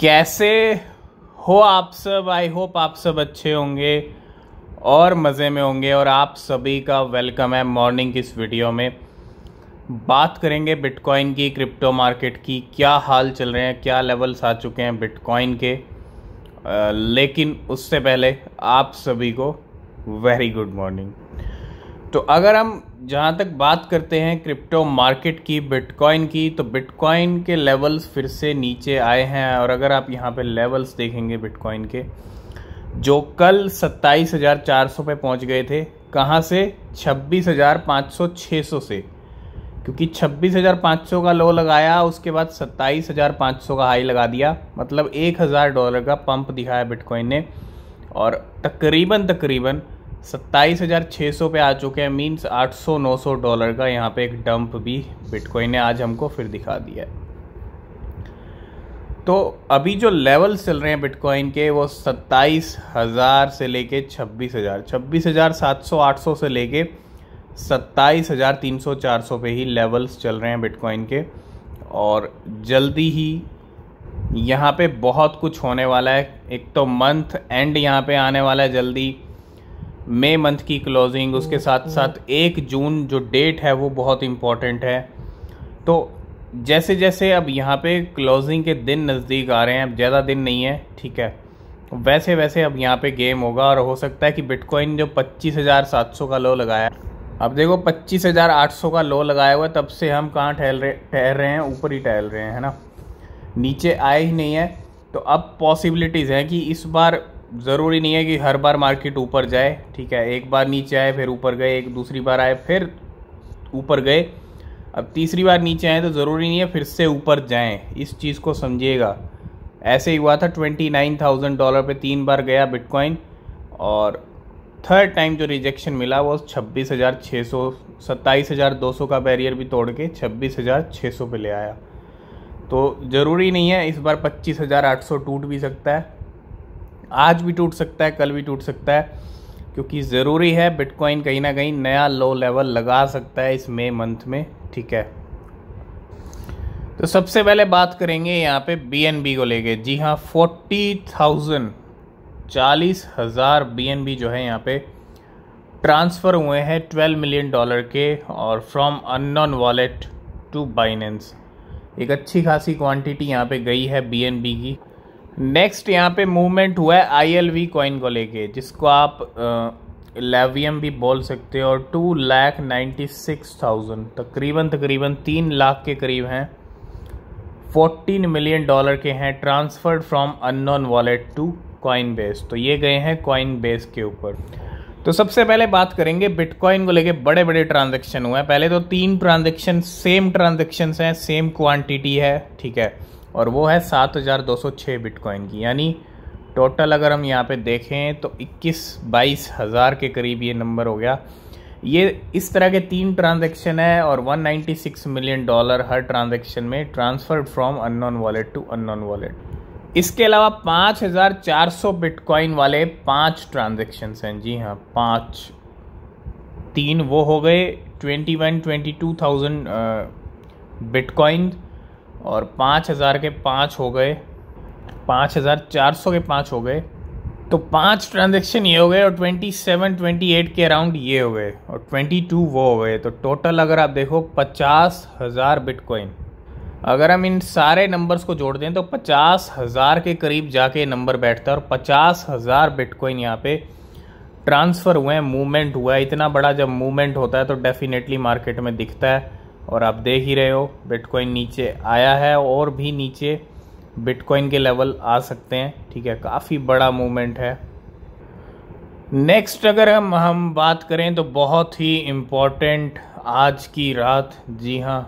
कैसे हो आप सब आई होप आप सब अच्छे होंगे और मज़े में होंगे और आप सभी का वेलकम है मॉर्निंग की इस वीडियो में बात करेंगे बिटकॉइन की क्रिप्टो मार्केट की क्या हाल चल रहे हैं क्या लेवल्स आ चुके हैं बिटकॉइन के आ, लेकिन उससे पहले आप सभी को वेरी गुड मॉर्निंग तो अगर हम जहाँ तक बात करते हैं क्रिप्टो मार्केट की बिटकॉइन की तो बिटकॉइन के लेवल्स फिर से नीचे आए हैं और अगर आप यहाँ पे लेवल्स देखेंगे बिटकॉइन के जो कल सत्ताईस हज़ार चार सौ पे पहुँच गए थे कहाँ से छब्बीस हज़ार पाँच सौ छः सौ से क्योंकि छब्बीस हज़ार पाँच सौ का लो लगाया उसके बाद सत्ताईस हज़ार पाँच सौ का हाई लगा दिया मतलब एक हज़ार डॉलर का पंप दिखाया बिटकॉइन ने और तकरीबन तकरीबन सत्ताईस हज़ार छः सौ पे आ चुके हैं मीन्स आठ सौ नौ सौ डॉलर का यहाँ पे एक डंप भी बिटकॉइन ने आज हमको फिर दिखा दिया है तो अभी जो लेवल्स चल रहे हैं बिटकॉइन के वो सत्ताईस हज़ार से लेके छब्बीस हज़ार छब्बीस हज़ार सात सौ आठ सौ से लेके सत्ताईस हज़ार तीन सौ चार सौ पे ही लेवल्स चल रहे हैं बिटकॉइन के और जल्दी ही यहाँ पे बहुत कुछ होने वाला है एक तो मंथ एंड यहाँ पे आने वाला है जल्दी मई मंथ की क्लोजिंग उसके साथ साथ एक जून जो डेट है वो बहुत इम्पॉर्टेंट है तो जैसे जैसे अब यहाँ पे क्लोजिंग के दिन नज़दीक आ रहे हैं अब ज़्यादा दिन नहीं है ठीक है वैसे वैसे अब यहाँ पे गेम होगा और हो सकता है कि बिटकॉइन जो 25,700 का लो लगाया अब देखो 25,800 का लो लगाया हुआ है तब से हम कहाँ टहल रहे ठहर रहे हैं ऊपर ही टहल रहे हैं है ना नीचे आए ही नहीं है तो अब पॉसिबिलिटीज़ हैं कि इस बार ज़रूरी नहीं है कि हर बार मार्केट ऊपर जाए ठीक है एक बार नीचे आए फिर ऊपर गए एक दूसरी बार आए फिर ऊपर गए अब तीसरी बार नीचे आए तो ज़रूरी नहीं है फिर से ऊपर जाएं इस चीज़ को समझिएगा ऐसे ही हुआ था ट्वेंटी नाइन थाउजेंड डॉलर पे तीन बार गया बिटकॉइन और थर्ड टाइम जो रिजेक्शन मिला वो छब्बीस हज़ार छः सौ सत्ताईस हज़ार दो सौ का बैरियर भी तोड़ के छब्बीस हज़ार छः सौ पर ले आया तो ज़रूरी नहीं है इस बार पच्चीस हज़ार आठ सौ टूट भी सकता है आज भी टूट सकता है कल भी टूट सकता है क्योंकि ज़रूरी है बिटकॉइन कहीं ना कहीं नया लो लेवल लगा सकता है इस मे मंथ में ठीक है तो सबसे पहले बात करेंगे यहाँ पे बी को लेके जी हाँ फोर्टी थाउजेंड चालीस हज़ार बी जो है यहाँ पे ट्रांसफ़र हुए हैं ट्वेल्व मिलियन डॉलर के और from unknown wallet to Binance एक अच्छी खासी क्वांटिटी यहाँ पे गई है बी की नेक्स्ट यहाँ पे मूवमेंट हुआ है आईएलवी कॉइन को लेके जिसको आप लेवियम भी बोल सकते हो और two lakh ninety six thousand तकरीबन तकरीबन तीन लाख के करीब हैं फोर्टीन मिलियन डॉलर के हैं transferred from unknown wallet to Coinbase तो ये गए हैं कॉइन बेस के ऊपर तो सबसे पहले बात करेंगे बिटकॉइन को लेके बड़े बड़े ट्रांजेक्शन हुए हैं पहले तो तीन ट्रांजेक्शन सेम ट्रांजेक्शन हैं सेम क्वांटिटी है ठीक है और वो है सात हज़ार दो सौ छः बिटकॉइन की यानी टोटल अगर हम यहाँ पे देखें तो इक्कीस बाईस हज़ार के करीब ये नंबर हो गया ये इस तरह के तीन ट्रांजैक्शन है और 196 मिलियन डॉलर हर ट्रांजैक्शन में transfer from unknown wallet to unknown wallet इसके अलावा 5400 बिटकॉइन वाले पांच ट्रांजैक्शंस हैं जी हाँ पांच तीन वो हो गए 21 22,000 बिटकॉइन और पाँच हज़ार के पाँच हो गए पाँच हज़ार चार सौ के पाँच हो गए तो पांच ट्रांजेक्शन ये हो गए और 27, 28 के अराउंड ये हो गए और 22 वो हो गए तो टोटल अगर आप देखो पचास हज़ार बिटकॉइन अगर हम इन सारे नंबर्स को जोड़ दें तो पचास हज़ार के करीब जाके नंबर बैठता है और पचास हज़ार बिटकॉइन यहाँ पे ट्रांसफ़र हुए हैं मूवमेंट हुआ है इतना बड़ा जब मूवमेंट होता है तो डेफिनेटली मार्केट में दिखता है और आप देख ही रहे हो बिटकॉइन नीचे आया है और भी नीचे बिटकॉइन के लेवल आ सकते हैं ठीक है काफ़ी बड़ा मूवमेंट है नेक्स्ट अगर हम हम बात करें तो बहुत ही इम्पोर्टेंट आज की रात जी हाँ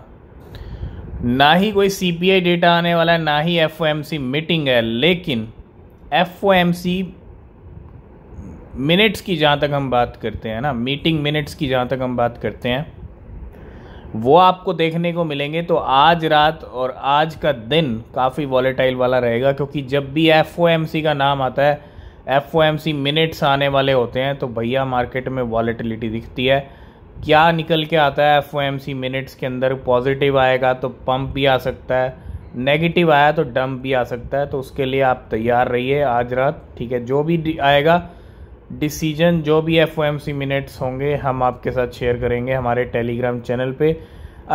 ना ही कोई आई डेटा आने वाला है ना ही सी मीटिंग है लेकिन सी मिनट्स की जहाँ तक हम बात करते हैं ना मीटिंग मिनट्स की जहाँ तक हम बात करते हैं वो आपको देखने को मिलेंगे तो आज रात और आज का दिन काफ़ी वॉलेटाइल वाला रहेगा क्योंकि जब भी एफ का नाम आता है एफ मिनट्स आने वाले होते हैं तो भैया मार्केट में वॉलेटिलिटी दिखती है क्या निकल के आता है एफ मिनट्स के अंदर पॉजिटिव आएगा तो पम्प भी आ सकता है नेगेटिव आया तो डंप भी आ सकता है तो उसके लिए आप तैयार रहिए आज रात ठीक है जो भी आएगा डिसीजन जो भी एफ मिनट्स होंगे हम आपके साथ शेयर करेंगे हमारे टेलीग्राम चैनल पे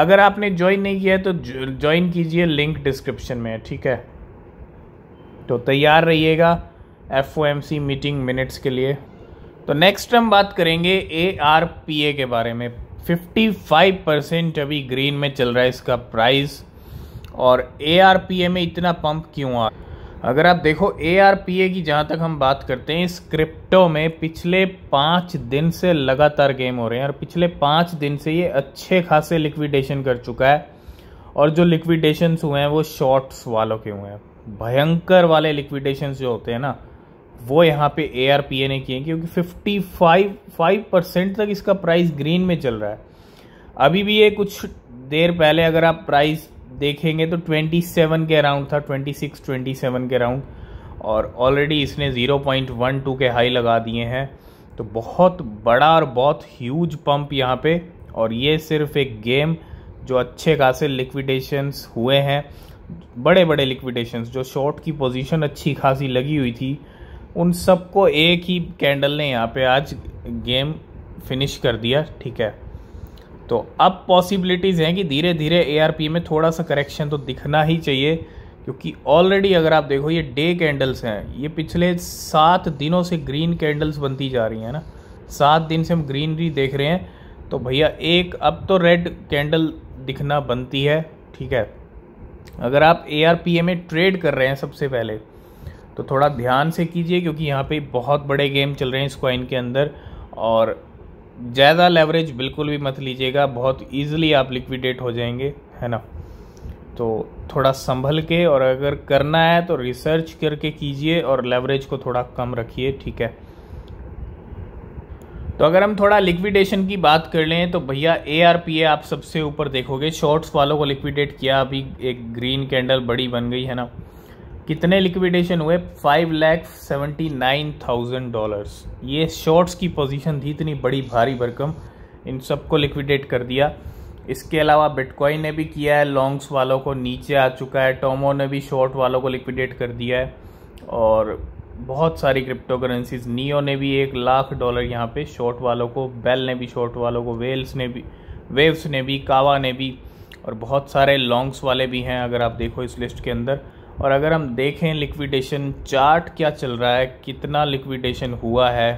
अगर आपने ज्वाइन नहीं किया है तो ज्वाइन कीजिए लिंक डिस्क्रिप्शन में है ठीक है तो तैयार रहिएगा एफ मीटिंग मिनट्स के लिए तो नेक्स्ट हम बात करेंगे ए आर पी ए के बारे में 55 परसेंट अभी ग्रीन में चल रहा है इसका प्राइस और ए आर पी ए में इतना पंप क्यों आ रहा है अगर आप देखो ए आर पी ए की जहाँ तक हम बात करते हैं इस क्रिप्टो में पिछले पाँच दिन से लगातार गेम हो रहे हैं और पिछले पाँच दिन से ये अच्छे खासे लिक्विडेशन कर चुका है और जो लिक्विडेशंस हुए हैं वो शॉर्ट्स वालों के हुए हैं भयंकर वाले लिक्विडेशंस जो होते हैं ना वो यहाँ पे ए आर पी ए ने किए क्योंकि फिफ्टी फाइव फाइव परसेंट तक इसका प्राइस ग्रीन में चल रहा है अभी भी ये कुछ देर पहले अगर आप प्राइस देखेंगे तो 27 के अराउंड था 26 27 के अराउंड और ऑलरेडी इसने 0.12 के हाई लगा दिए हैं तो बहुत बड़ा और बहुत ह्यूज पंप यहाँ पे और ये सिर्फ एक गेम जो अच्छे खासे लिक्विडेशंस हुए हैं बड़े बड़े लिक्विडेशंस जो शॉर्ट की पोजीशन अच्छी खासी लगी हुई थी उन सबको एक ही कैंडल ने यहाँ पे आज गेम फिनिश कर दिया ठीक है तो अब पॉसिबिलिटीज़ हैं कि धीरे धीरे ए में थोड़ा सा करेक्शन तो दिखना ही चाहिए क्योंकि ऑलरेडी अगर आप देखो ये डे कैंडल्स हैं ये पिछले सात दिनों से ग्रीन कैंडल्स बनती जा रही हैं ना सात दिन से हम ग्रीनरी देख रहे हैं तो भैया एक अब तो रेड कैंडल दिखना बनती है ठीक है अगर आप ए में ट्रेड कर रहे हैं सबसे पहले तो थोड़ा ध्यान से कीजिए क्योंकि यहाँ पे बहुत बड़े गेम चल रहे हैं इस क्वाइन के अंदर और ज़्यादा लेवरेज बिल्कुल भी मत लीजिएगा बहुत ईजिली आप लिक्विडेट हो जाएंगे है ना तो थोड़ा संभल के और अगर करना है तो रिसर्च करके कीजिए और लेवरेज को थोड़ा कम रखिए ठीक है तो अगर हम थोड़ा लिक्विडेशन की बात कर लें तो भैया ए आर पी ए आप सबसे ऊपर देखोगे शॉर्ट्स वालों को लिक्विडेट किया अभी एक ग्रीन कैंडल बड़ी बन गई है ना कितने लिक्विडेशन हुए five lakh seventy nine thousand dollars ये शॉर्ट्स की पोजीशन थी इतनी बड़ी भारी भरकम इन सबको लिक्विडेट कर दिया इसके अलावा बिटकॉइन ने भी किया है लॉन्ग्स वालों को नीचे आ चुका है टोमो ने भी शॉर्ट वालों को लिक्विडेट कर दिया है और बहुत सारी क्रिप्टो करेंसीज नियो ने भी एक लाख डॉलर यहाँ पे शॉर्ट वालों को बेल ने भी शॉर्ट वालों को वेल्स ने भी वेव्स ने भी कावा ने भी और बहुत सारे लॉन्ग्स वाले भी हैं अगर आप देखो इस लिस्ट के अंदर और अगर हम देखें लिक्विडेशन चार्ट क्या चल रहा है कितना लिक्विडेशन हुआ है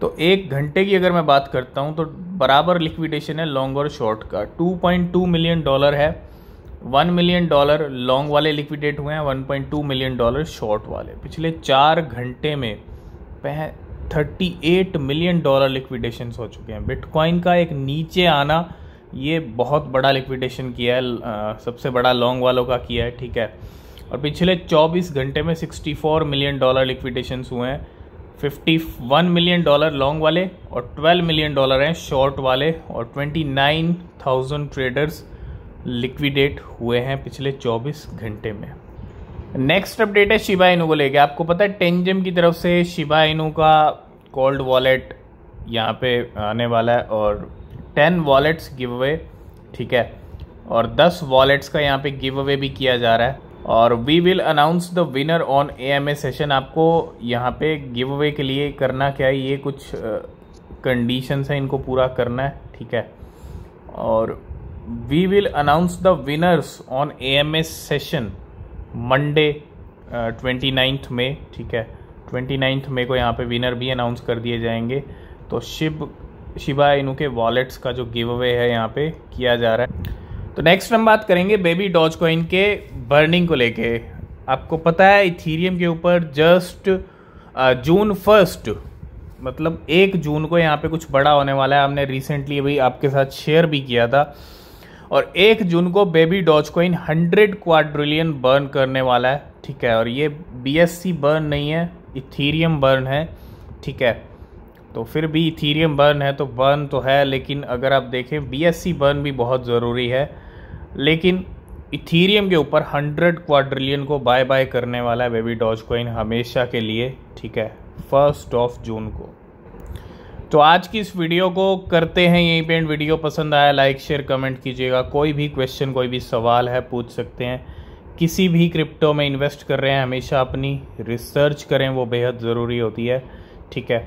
तो एक घंटे की अगर मैं बात करता हूँ तो बराबर लिक्विडेशन है लॉन्ग और शॉर्ट का 2.2 मिलियन डॉलर है 1 मिलियन डॉलर लॉन्ग वाले लिक्विडेट हुए हैं 1.2 मिलियन डॉलर शॉर्ट वाले पिछले चार घंटे में पह 38 मिलियन डॉलर लिक्विडेशन हो चुके हैं बिटकॉइन का एक नीचे आना ये बहुत बड़ा लिक्विडेशन किया है आ, सबसे बड़ा लॉन्ग वालों का किया है ठीक है और पिछले 24 घंटे में 64 मिलियन डॉलर लिक्विडेशंस हुए हैं 51 मिलियन डॉलर लॉन्ग वाले और 12 मिलियन डॉलर हैं शॉर्ट वाले और 29,000 ट्रेडर्स लिक्विडेट हुए हैं पिछले 24 घंटे में नेक्स्ट अपडेट है शिबा इनू को लेकर आपको पता है टेंजम की तरफ से शिबा इनू का कोल्ड वॉलेट यहाँ पे आने वाला है और टेन वॉलेट्स गिव अवे ठीक है और दस वॉलेट्स का यहाँ पे गिव अवे भी किया जा रहा है और we will announce the winner on A M A session आपको यहाँ पे गिव अवे के लिए करना क्या है ये कुछ कंडीशंस हैं इनको पूरा करना है ठीक है और we will announce the winners on A M A session Monday twenty ninth में ठीक है ट्वेंटी नाइन्थ मे को यहाँ पे विनर भी अनाउंस कर दिए जाएंगे तो शिव शिबा इनू के वॉलेट्स का जो गिव अवे है यहाँ पे किया जा रहा है तो नेक्स्ट हम बात करेंगे बेबी डॉज कॉइन के बर्निंग को लेके आपको पता है इथीरियम के ऊपर जस्ट जून फर्स्ट मतलब एक जून को यहाँ पे कुछ बड़ा होने वाला है हमने रिसेंटली अभी आपके साथ शेयर भी किया था और एक जून को baby Doge coin hundred quadrillion burn करने वाला है ठीक है और ये बी बर्न नहीं है इथीरियम बर्न है ठीक है तो फिर भी इथीरियम बर्न है तो बर्न तो है लेकिन अगर आप देखें बीएससी बर्न भी बहुत ज़रूरी है लेकिन इथीरियम के ऊपर 100 क्वाड्रिलियन को बाय बाय करने वाला है बेबी डॉज कॉइन हमेशा के लिए ठीक है फर्स्ट ऑफ जून को तो आज की इस वीडियो को करते हैं यहीं पेंट वीडियो पसंद आया लाइक शेयर कमेंट कीजिएगा कोई भी क्वेश्चन कोई भी सवाल है पूछ सकते हैं किसी भी क्रिप्टो में इन्वेस्ट कर रहे हैं हमेशा अपनी रिसर्च करें वो बेहद ज़रूरी होती है ठीक है